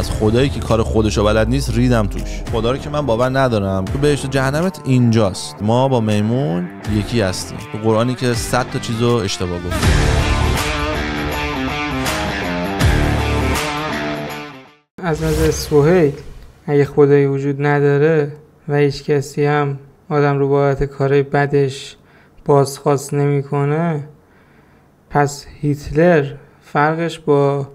از خدایی که کار خودشو بلد نیست ریدم توش خدا رو که من باور ندارم تو بهشت جهنمت اینجاست ما با میمون یکی هستیم تو قرآنی که 100 تا چیزو اشتباه گفت از نظر سوهیل اگه خدایی وجود نداره و هیچ کسی هم آدم رو باید کارهای بدش بازخواست نمیکنه پس هیتلر فرقش با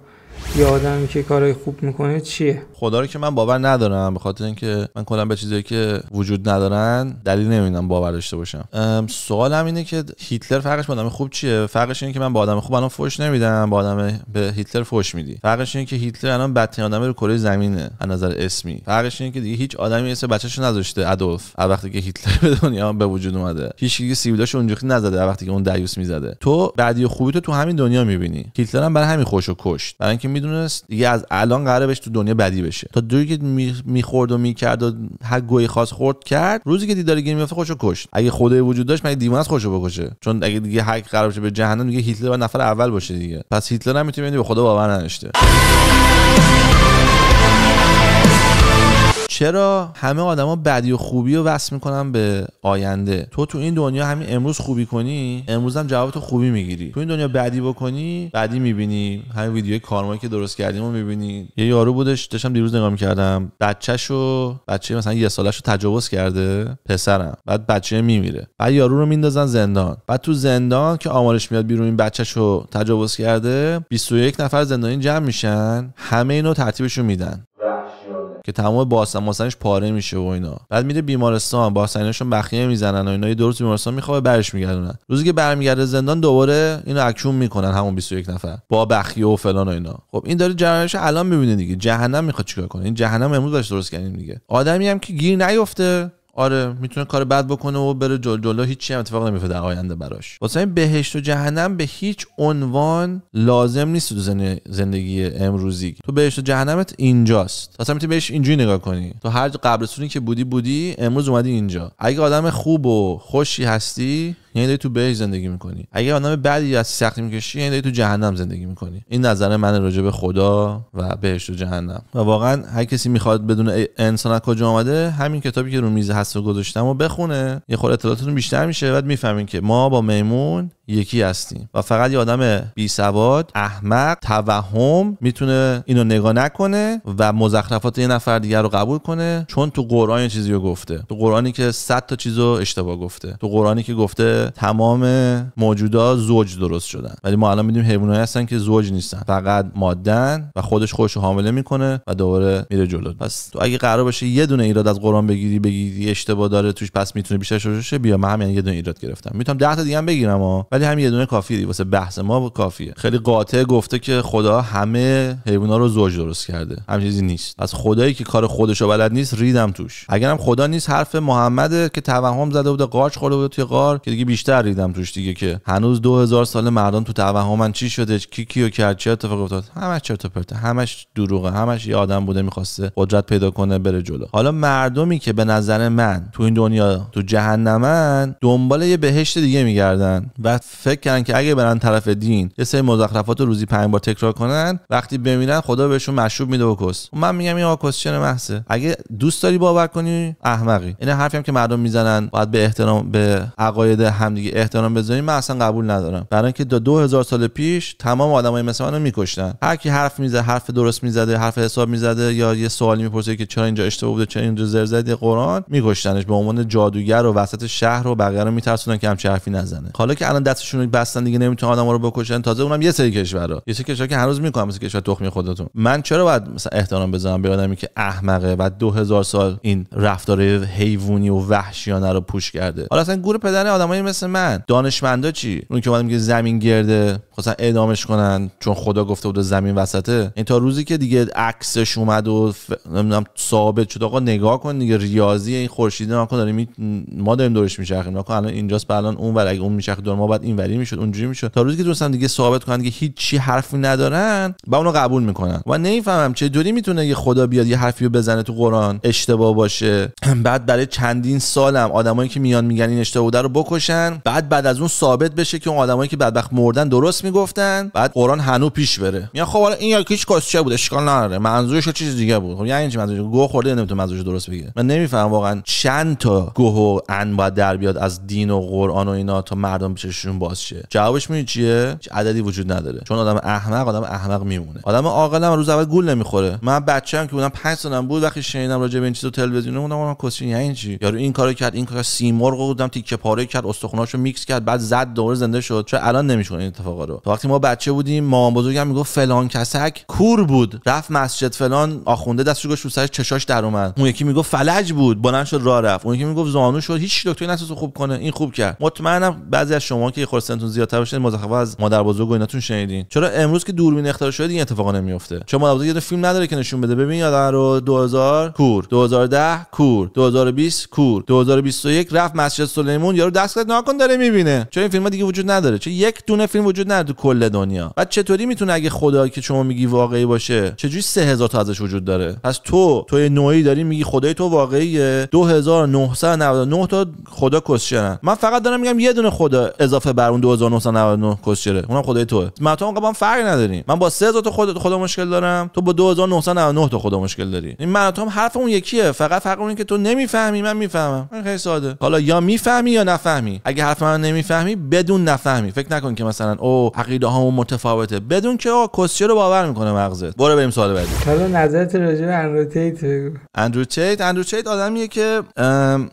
یه آدمی که کارهای خوب میکنه چیه خدا رو که من باور ندارم به خاطر اینکه من کلا به چیزایی که وجود ندارن دلیل نمیدونم باور داشته باشم سوالم اینه که هیتلر فرقش با آدم خوب چیه فرقش اینه که من با آدم خوب الان فوش نمیدم با آدم به هیتلر فوش میدی فرقش اینه که هیتلر الان بدترین آدم رو کره زمینه از نظر اسمی فرقش اینه که دیگه هیچ آدمی اسم بچه‌شو نذاشته ادولف از وقتی که هیتلر به دنیا به وجود اومده هیچ کی سیبیلاش اونجوری نزده از وقتی که اون دریوس میزده تو بعدی خوبی تو تو همین دنیا میبینی هیتلر هم برای همین خوشو کشت برای اینکه میدونست دیگه از الان قراره بهش تو دنیا بدی بشه تا دوری که میخورد و میکرد و هر گوی خاص خورد کرد روزی که دیدار گیر میافته خوشو کشت اگه خدای وجود داشت مگه دیوانه خوشو بکشه چون اگه دیگه حق قرار بشه به جهنم دیگه هیتلر و نفر اول باشه دیگه پس هیتلر هم به خدا باور نداشته چرا همه آدما بدی و خوبی رو وصل میکنن به آینده تو تو این دنیا همین امروز خوبی کنی امروز هم جواب تو خوبی میگیری تو این دنیا بدی بکنی بدی میبینی همین ویدیو کارمایی که درست کردیم رو میبینی یه یارو بودش داشتم دیروز نگاه میکردم بچهشو بچه مثلا یه سالش رو تجاوز کرده پسرم بعد بچه میمیره بعد یارو رو میندازن زندان بعد تو زندان که آمارش میاد بیرون این بچهشو تجاوز کرده 21 نفر زندانی جمع میشن همه اینو ترتیبشون میدن که تمام باسنش پاره میشه و اینا بعد میره بیمارستان باسنشون بخیه میزنن و اینا یه درست بیمارستان میخوابه برش میگردونن روزی که برمیگرده زندان دوباره اینو اکشون میکنن همون 21 نفر با بخیه و فلان و اینا خب این داره جرمش الان میبینه دیگه جهنم میخواد چیکار کنه این جهنم امروز درست کردیم دیگه آدمی هم که گیر نیفته آره میتونه کار بد بکنه و بره جلو جلو هیچی هم اتفاق نمیفته در آینده براش واسه این بهشت و جهنم به هیچ عنوان لازم نیست تو زندگی امروزی تو بهشت و جهنمت اینجاست واسه میتونی بهش اینجوری نگاه کنی تو هر قبرستونی که بودی بودی امروز اومدی اینجا اگه آدم خوب و خوشی هستی یعنی داری تو بهش زندگی میکنی اگه آدم بعدی از سختی میکشی یعنی داری تو جهنم زندگی میکنی این نظر من راجع به خدا و بهشت و جهنم و واقعا هر کسی میخواد بدون انسان کجا آمده همین کتابی که رو میز و گذاشتم و بخونه یه خورده اطلاعاتتون بیشتر میشه بعد میفهمین که ما با میمون یکی هستیم و فقط یه آدم بی سواد احمق توهم میتونه اینو نگاه نکنه و مزخرفات یه نفر دیگر رو قبول کنه چون تو قرآن یه چیزی رو گفته تو قرآنی که 100 تا چیز رو اشتباه گفته تو قرآنی که گفته تمام موجودا زوج درست شدن ولی ما الان میدونیم حیوانایی هستن که زوج نیستن فقط مادن و خودش خودش حامله میکنه و دوباره میره جلو پس تو اگه قرار باشه یه دونه ایراد از قرآن بگیری بگیری اشتباه داره توش پس میتونه بیشتر شوشه بیا من همین یه دونه ایراد گرفتم میتونم 10 تا دیگه هم بگیرم ولی همین یه دونه کافیه واسه بحث ما کافیه خیلی قاطع گفته که خدا همه حیونا رو زوج درست کرده همین چیزی نیست از خدایی که کار خودش رو بلد نیست ریدم توش اگرم خدا نیست حرف محمده که توهم زده بوده قارچ خورده بوده توی غار که دیگه بیشتر ریدم توش دیگه که هنوز 2000 سال مردم تو توهمن چی شده کی کیو کرد چه اتفاق افتاد همش چرت و پرته همش دروغه همش یه آدم بوده میخواسته قدرت پیدا کنه بره جلو حالا مردمی که به نظر من تو این دنیا تو جهنمن دنبال یه بهشت دیگه میگردن و فکر کردن که اگه برن طرف دین یه سری مزخرفات رو روزی پنج بار تکرار کنن وقتی بمیرن خدا بهشون مشروب میده و کس من میگم این آکسچن محسه اگه دوست داری باور کنی احمقی این حرفی هم که مردم میزنن باید به احترام به عقاید همدیگه احترام بذاریم من اصلا قبول ندارم برای اینکه تا 2000 سال پیش تمام آدمای مثل منو میکشتن هر کی حرف میزه حرف درست میزده حرف حساب میزده یا یه سوالی میپرسه که چرا اینجا اشتباه بوده چرا اینجا زر زدی میکشتنش به عنوان جادوگر و وسط شهر و بقیه رو میترسونن که همچین حرفی نزنه حالا که الان دستشون رو بستن دیگه نمیتونن آدما رو بکشن تازه اونم یه سری کشورا یه سری کشورا که هنوز میکنن مثل کشور تخمی خودتون من چرا باید مثلا احترام بزنم به آدمی که احمقه و 2000 سال این رفتار حیوانی و وحشیانه رو پوش کرده حالا اصلا گور پدر آدمایی مثل من دانشمندا چی اون که میگه زمین گرده خواستن خب اعدامش کنن چون خدا گفته بود زمین وسطه این تا روزی که دیگه عکسش اومد و ف... نمیدونم ثابت شد آقا نگاه کن دیگه ریاضی این خورشید ما داره می... ما داریم دورش میچرخیم نکن الان اینجاست الان اون ور اگه اون میچرخه دور ما بعد اینوری میشد اونجوری میشد تا روزی که دوستان دیگه ثابت کنن که هیچی حرفی ندارن و اونو قبول میکنن و نمیفهمم چه جوری میتونه یه خدا بیاد یه حرفی رو بزنه تو قرآن اشتباه باشه بعد برای چندین سالم آدمایی که میان میگن این اشتباه بوده رو بکشن بعد بعد از اون ثابت بشه که اون آدمایی که بدبخت مردن درست میگفتن بعد قرآن هنو پیش بره میگن خب حالا این یکیش کاسچه بود اشکال نداره منظورش چیز دیگه بود خب یعنی چی منظورش گوه خورده نمیتونه منظورش درست بگه من نمیفهمم واقعا چند تا گوه و ان باید در بیاد از دین و قران و اینا تا مردم پیششون دهنشون باز شه جوابش میدونی چیه عددی وجود نداره چون آدم احمق آدم احمق میمونه آدم عاقل هم روز اول گول نمیخوره من هم که بودم پنج سالم بود وقتی شنیدم راجع به این چیزو تلویزیون بودم اونم کسین یعنی چی یارو این کارو کرد این کار سیمرغ بودم تیکه پاره کرد استخوناشو میکس کرد بعد زد دوباره زنده شد چون الان نمیشه این اتفاقا رو وقتی ما بچه بودیم مامان بزرگم میگفت فلان کسک کور بود رفت مسجد فلان آخونده دستش گوش سرش چشاش در اومد اون یکی میگفت فلج بود بلند شد راه رفت اون یکی میگفت زانو شد هیچ دکتری نتونست خوب کنه این خوب کرد مطمئنم بعضی از شما که یه خورده سنتون زیادتر باشه مزخرف از مادر بزرگ و ایناتون شنیدین چرا امروز که دوربین اختراع شده این اتفاقا نمیفته چرا مادر بزرگ فیلم نداره که نشون بده ببین یادم رو 2000 کور 2010 کور 2020 کور 2021 رفت مسجد سلیمون یارو دست کرد ناکن داره میبینه چون این فیلم دیگه وجود نداره چه یک دونه فیلم وجود نداره کل دنیا بعد چطوری میتونه اگه خدا که شما میگی واقعی باشه چجوری 3000 تا ازش وجود داره پس تو توی نوعی داری میگی خدای تو واقعیه 2999 تا خدا من فقط دارم میگم یه دونه خدا اضافه بر اون 2999 کوشره اونم خدای توه ما تو هم فرق نداریم من با 3000 تا خود خدا مشکل دارم تو با 2999 تو خدا مشکل داری این من هم حرف اون یکیه فقط فرق اون که تو نمیفهمی من میفهمم خیلی ساده حالا یا میفهمی یا نفهمی اگه حرف من نمیفهمی بدون نفهمی فکر نکن که مثلا او عقیده هامون متفاوته بدون که آقا کسچه رو باور میکنه مغزت برو بریم سوال بعدی حالا نظرت راجع به اندرو تیت اندرو تیت اندرو تیت آدمیه که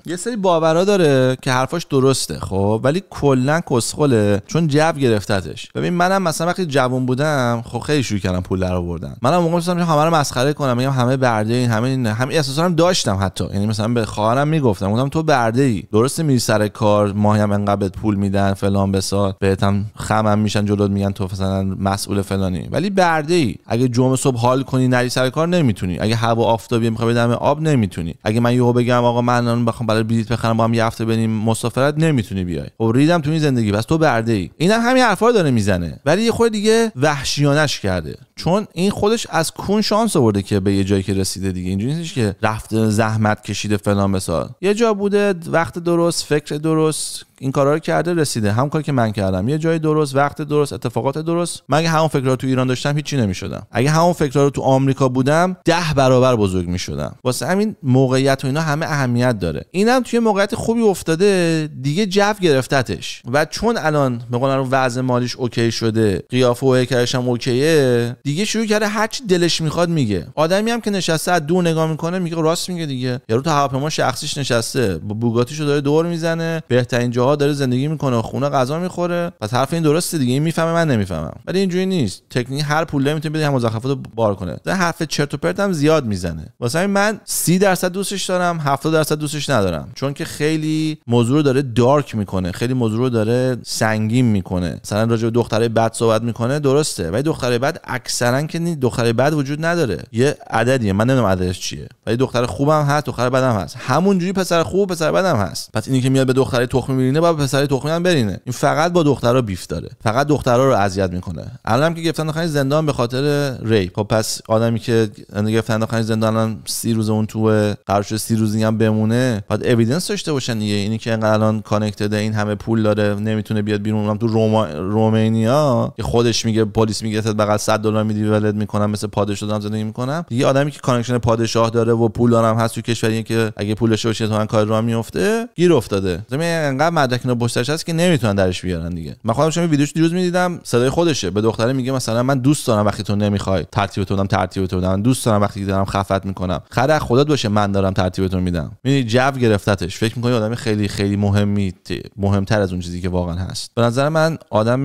یه سری باورا داره که حرفاش درسته خب ولی کلا کسخله چون جو گرفتتش ببین منم مثلا وقتی جوان بودم خب خیلی شروع کردم پول در آوردن منم موقع گفتم همه رو مسخره کنم میگم همه برده این همه این همه اساسا هم داشتم حتی یعنی مثلا به خواهرم میگفتم گفتم تو برده ای درسته میری سر کار ماهی هم انقدر پول میدن فلان بسار بهتم خمم میشن جلوت میگن تو مثلا مسئول فلانی ولی برده ای اگه جمعه صبح حال کنی نری سر کار نمیتونی اگه هوا آفتابی میخوای بدم آب نمیتونی اگه من یهو بگم آقا من بخوام برای بیت بخرم با هم یه هفته بریم مسافرت نمیتونی بیای خب تو این زندگی پس تو برده ای این همین حرفا رو داره میزنه ولی یه خود دیگه وحشیانش کرده چون این خودش از کون شانس آورده که به یه جایی که رسیده دیگه اینجوری نیستش که رفته زحمت کشیده فلان مثال یه جا بوده وقت درست فکر درست این کارا رو کرده رسیده هم کاری که من کردم یه جای درست وقت درست اتفاقات درست مگه همون فکر تو ایران داشتم هیچی نمیشدم اگه همون فکر رو تو آمریکا بودم ده برابر بزرگ میشدم واسه همین موقعیت و اینا همه اهمیت داره اینم توی موقعیت خوبی افتاده دیگه جو گرفتتش و چون الان به رو وضع مالیش اوکی شده قیافه و هیکلش هم اوکیه دیگه شروع کرده هر چی دلش میخواد میگه آدمی هم که نشسته از دور نگاه میکنه میگه راست میگه دیگه یارو تو هواپیما شخصیش نشسته با بوگاتیشو داره دور میزنه بهترین جاها داره زندگی میکنه خونه غذا میخوره پس حرف این درسته دیگه این میفهمه من نمیفهمم ولی اینجوری نیست تکنیک هر پول میتونه بده هم بار کنه ده حرف چرت و پرت هم زیاد میزنه واسه من 30 درصد دوستش دارم 70 درصد دوستش ندارم چون که خیلی موضوع رو داره دارک میکنه خیلی موضوع رو داره سنگین میکنه مثلا راجع به دختره بد صحبت میکنه درسته ولی دختره بد اکثرا که دختر بد وجود نداره یه عددیه من نمیدونم عددش چیه ولی دختر خوبم هست دختر بدم هست همونجوری پسر خوب پسر بدم هست پس اینی که میاد به دختر تخم میرینه با پسر تخمی هم برینه این فقط با دخترها بیف داره فقط دخترها رو اذیت میکنه الانم که گفتن داخل زندان به خاطر ریپ خب پس آدمی که گفتن داخل زندان الان 30 روز اون تو قرار شده 30 روز هم بمونه بعد اوییدنس داشته باشن دیگه اینی که الان کانکتد این همه پول داره نمیتونه بیاد بیرون تو روما... رومانیا که خودش میگه پلیس میگه بغل 100 دلار دارم میدی ولد میکنم مثل پادشاه دارم زندگی میکنم یه آدمی که کانکشن پادشاه داره و پول دارم هست تو کشوری که اگه پولش باشه تو کار رو میفته گیر افتاده زمین انقدر مدرک اینو پشتش هست که نمیتونن درش بیارن دیگه من خودم شما ویدیوش دیروز میدیدم صدای خودشه به دختره میگه مثلا من دوست دارم وقتی تو نمیخوای ترتیب تو میدم ترتیب تو دوست دارم وقتی دارم خفت میکنم خدا خودت باشه من دارم ترتیب تو میدم میدونی جو گرفتتش فکر میکنی آدم خیلی خیلی مهمی مهمتر از اون چیزی که واقعا هست به نظر من آدم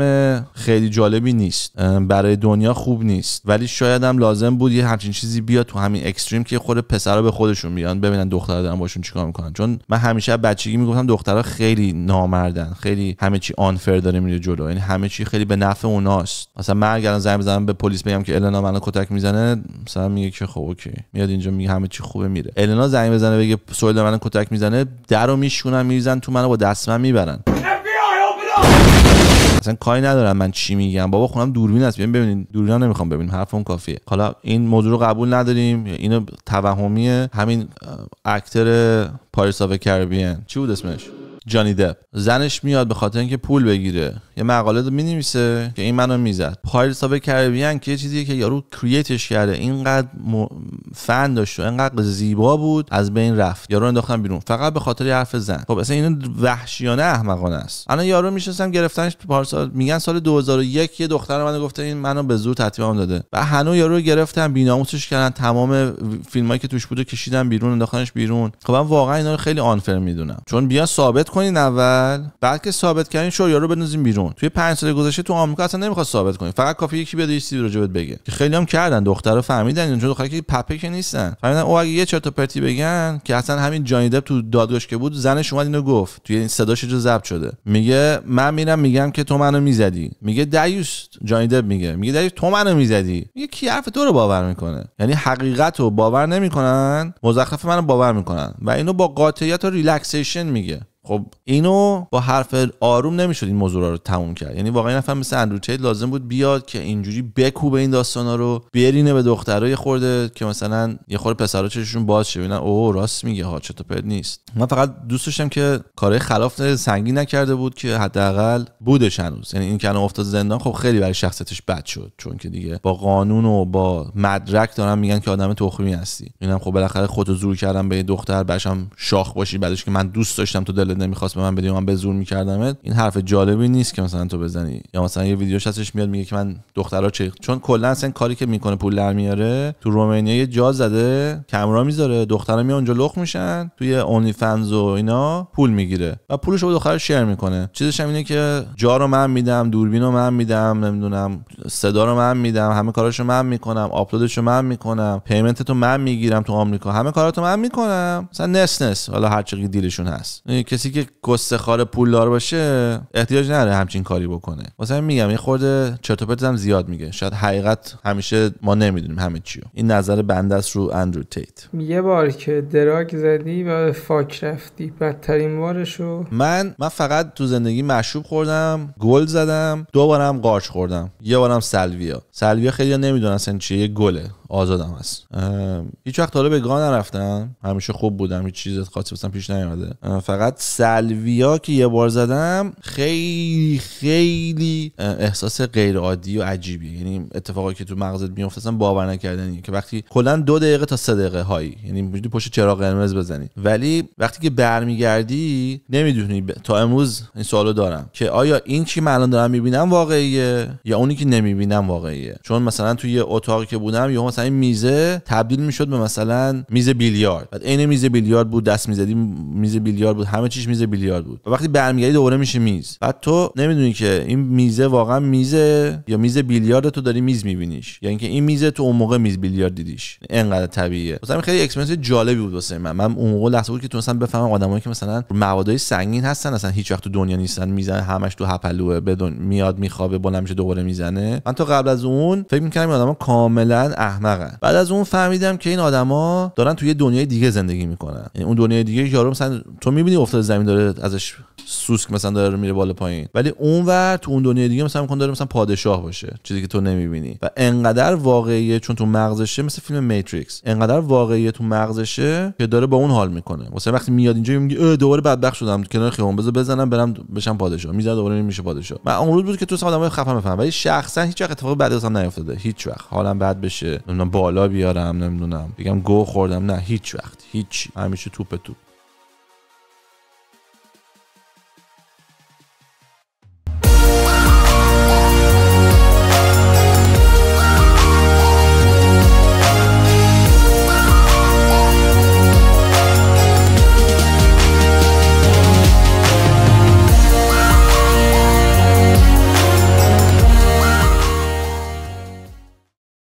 خیلی جالبی نیست برای دنیا خوب نیست ولی شاید هم لازم بود یه همچین چیزی بیاد تو همین اکستریم که خود پسرا به خودشون میان ببینن دخترها دارن باشون چیکار میکنن چون من همیشه بچگی میگفتم دخترها خیلی نامردن خیلی همه چی آنفر داره میره جلو یعنی همه چی خیلی به نفع اوناست مثلا من اگر زنگ بزنم به پلیس بگم که النا منو کتک میزنه مثلا میگه که خب اوکی میاد اینجا میگه همه چی خوبه میره النا زنگ بزنه بگه سویل منو کتک میزنه درو میشونن میریزن تو منو با دستم میبرن اصلا کاری ندارم من چی میگم بابا خونم دوربین است بیاین ببینید دوربین نمیخوام ببینیم حرف اون کافیه حالا این موضوع رو قبول نداریم اینو توهمیه همین اکتر پاریس آف کربین چی بود اسمش جانی دپ زنش میاد به خاطر اینکه پول بگیره یه مقاله رو مینویسه که این منو میزد پایرتس آف کربیان که یه چیزیه که یارو کریتش کرده اینقدر م... فن داشت و اینقدر زیبا بود از بین رفت یارو انداختن بیرون فقط به خاطر حرف زن خب اصلا اینو وحشیانه احمقانه است الان یارو میشستم گرفتنش پارسال میگن سال 2001 یه دختر منو گفته این منو به زور تطبیقام داده و هنو یارو رو گرفتن بیناموسش کردن تمام فیلمایی که توش بوده کشیدن بیرون انداختنش بیرون خب من واقعا اینا رو خیلی آنفر میدونم چون بیا ثابت کنین اول بعد که ثابت کردین شو یارو بنوزین بیرون توی 5 سال گذشته تو آمریکا اصلا نمیخواد ثابت کنین فقط کافی یکی بیاد یه چیزی راجبت بگه که خیلی هم کردن دخترو فهمیدن چون دختره که پپه که نیستن فهمیدن او اگه یه چرت و پرتی بگن که اصلا همین جانی دپ تو دادگاش که بود زنش اومد اینو گفت توی این صداش جو ضبط شده میگه من میرم میگم که تو منو میزدی میگه دایوس جانی دپ میگه میگه دایوس تو منو میزدی میگه کی حرف تو رو باور میکنه یعنی حقیقت رو باور نمیکنن مزخرف منو باور میکنن و اینو با قاطعیت و ریلکسیشن میگه خب اینو با حرف آروم نمیشد این موضوع رو تموم کرد یعنی واقعا نفهم مثل اندرو تیت لازم بود بیاد که اینجوری بکوبه این داستانا رو برینه به دخترای خورده که مثلا یه خورده پسرا چششون باز شه ببینن اوه راست میگه ها چطور پد نیست من فقط دوست داشتم که کارهای خلاف سنگین نکرده بود که حداقل بودش هنوز یعنی این که افتاد زندان خب خیلی برای شخصیتش بد شد چون که دیگه با قانون و با مدرک دارن میگن که آدم تخمی هستی اینم خب بالاخره خودت زور کردم به دختر باشم شاخ باشی بعدش که من دوست داشتم تو دل دلت نمیخواست به من بدی من به زور این حرف جالبی نیست که مثلا تو بزنی یا مثلا یه ویدیوش هستش میاد میگه که من دخترا چه چون کلا اصلا کاری که میکنه پول در میاره تو رومانیا یه جا زده کمرا میذاره دخترا میان اونجا لخ میشن توی اونلی فنز و اینا پول میگیره و پولش رو دخترا شیر میکنه چیزش هم اینه که جا رو من میدم دوربین رو من میدم نمیدونم صدا رو من میدم همه کاراشو من میکنم آپلودش رو من میکنم پیمنت تو من میگیرم تو آمریکا همه کاراتو من میکنم مثلا حالا هر چقدر دیلشون هست کسی کسی که گستخار پولدار باشه احتیاج نداره همچین کاری بکنه واسه میگم یه خورده چرت هم زیاد میگه شاید حقیقت همیشه ما نمیدونیم همه چیو این نظر بنده است رو اندرو تیت یه بار که دراگ زدی و فاک رفتی بدترین بارشو من من فقط تو زندگی مشروب خوردم گل زدم دو بارم قارچ خوردم یه بارم سلویا سلویا خیلی نمیدونن اصلا چیه گله آزادم هست هیچ وقت حالا به گان نرفتم همیشه خوب بودم هیچ چیز خاصی پیش نیومده فقط سلویا که یه بار زدم خیلی خیلی احساس غیر عادی و عجیبی. یعنی اتفاقی که تو مغزت میفته اصلا باور نکردنی. که وقتی کلا دو دقیقه تا سه دقیقه هایی یعنی میتونی پشت چراغ قرمز بزنی ولی وقتی که برمیگردی نمیدونی ب... تا امروز این سوالو دارم که آیا این چی من الان دارم میبینم واقعیه یا اونی که نمیبینم واقعیه چون مثلا تو یه اتاقی که بودم یهو مثلا این میزه تبدیل میشد به مثلا میز بیلیارد بعد عین میز بیلیارد بود دست میزدی میز بیلیارد بود همه چیش میز بیلیارد بود و وقتی برمیگردی دوباره میشه میز بعد تو نمیدونی که این میزه واقعا میزه یا میز بیلیارد تو داری میز میبینیش یا یعنی اینکه این میزه تو اون موقع میز بیلیارد دیدیش انقدر طبیعیه مثلا خیلی اکسپرینس جالبی بود واسه من من اون موقع لحظه بود که تونستم بفهمم آدمایی که مثلا موادای سنگین هستن اصلا هیچ وقت تو دنیا نیستن میزن همش تو هپلوه بدون میاد میخوابه بلند میشه دوباره میزنه من تو قبل از اون فکر میکردم آدما کاملا احمق احمقن بعد از اون فهمیدم که این آدما دارن توی دنیای دیگه زندگی میکنن یعنی اون دنیای دیگه یارو مثلا تو میبینی افتاد زمین داره ازش سوسک مثلا داره میره بالا پایین ولی اون ور تو اون دنیای دیگه مثلا میکنه داره مثلا پادشاه باشه چیزی که تو نمیبینی و انقدر واقعیه چون تو مغزشه مثل فیلم میتریکس انقدر واقعیه تو مغزشه که داره با اون حال میکنه واسه وقتی میاد اینجا میگه دوباره بدبخت شدم کنار خیابون بزن بزنم برم بشم پادشاه میزنه دوباره میشه پادشاه من اون روز بود که تو آدمای خفه میفهمم ولی شخصا هیچ وقت اتفاق بعد ازم نیافتاده هیچ وقت حالم بد بشه نمیدونم بالا بیارم نمیدونم بگم گو خوردم نه هیچ وقت هیچ همیشه توپ توپ